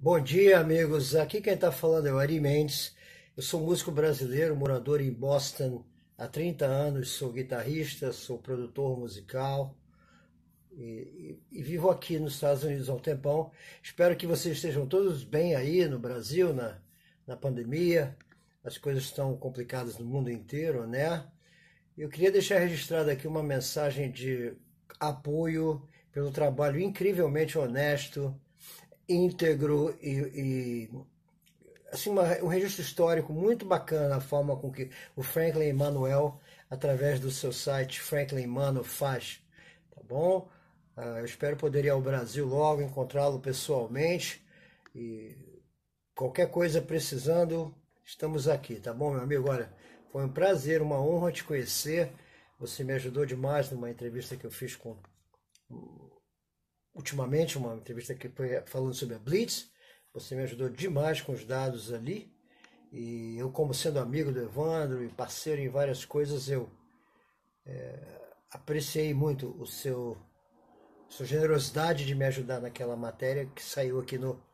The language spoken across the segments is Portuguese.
Bom dia, amigos. Aqui quem está falando é o Ari Mendes. Eu sou músico brasileiro, morador em Boston há 30 anos. Sou guitarrista, sou produtor musical e, e, e, vivo aqui nos Estados Unidos há um tempão. Espero que vocês estejam todos bem aí no Brasil, na, na pandemia. As coisas estão complicadas no mundo inteiro, né? Eu queria deixar registrada aqui uma mensagem de apoio pelo trabalho incrivelmente honesto íntegro e, e assim, uma, um registro histórico muito bacana a forma com que o Franklin Emanuel, através do seu site Franklin Mano, faz. Tá bom? Uh, eu espero poder ir ao Brasil logo, encontrá-lo pessoalmente. E qualquer coisa precisando, estamos aqui, tá bom, meu amigo? Olha, foi um prazer, uma honra te conhecer. Você me ajudou demais numa entrevista que eu fiz com ultimamente, uma entrevista que foi falando sobre a Blitz. Você me ajudou demais com os dados ali. E eu, como sendo amigo do Evandro e parceiro em várias coisas, eu é, apreciei muito o seu sua generosidade de me ajudar naquela matéria que saiu aqui no,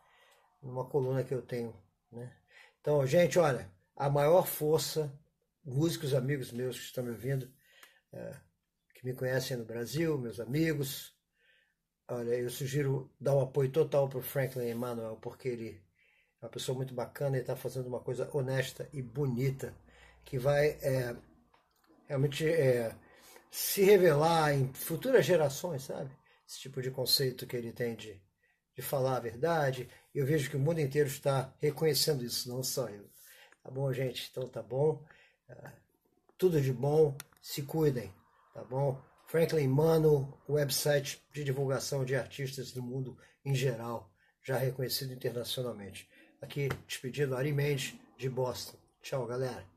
numa coluna que eu tenho. Né? Então, gente, olha, a maior força, músicos, amigos meus que estão me ouvindo, é, que me conhecem no Brasil, meus amigos, Olha, eu sugiro dar um apoio total para o Franklin Emanuel, porque ele é uma pessoa muito bacana e está fazendo uma coisa honesta e bonita, que vai é, realmente é, se revelar em futuras gerações, sabe? Esse tipo de conceito que ele tem de, de falar a verdade. Eu vejo que o mundo inteiro está reconhecendo isso, não só eu. Tá bom, gente? Então tá bom. É, tudo de bom. Se cuidem, tá bom? Franklin Mano, website de divulgação de artistas do mundo em geral, já reconhecido internacionalmente. Aqui, despedido, Ari Mendes, de Boston. Tchau, galera.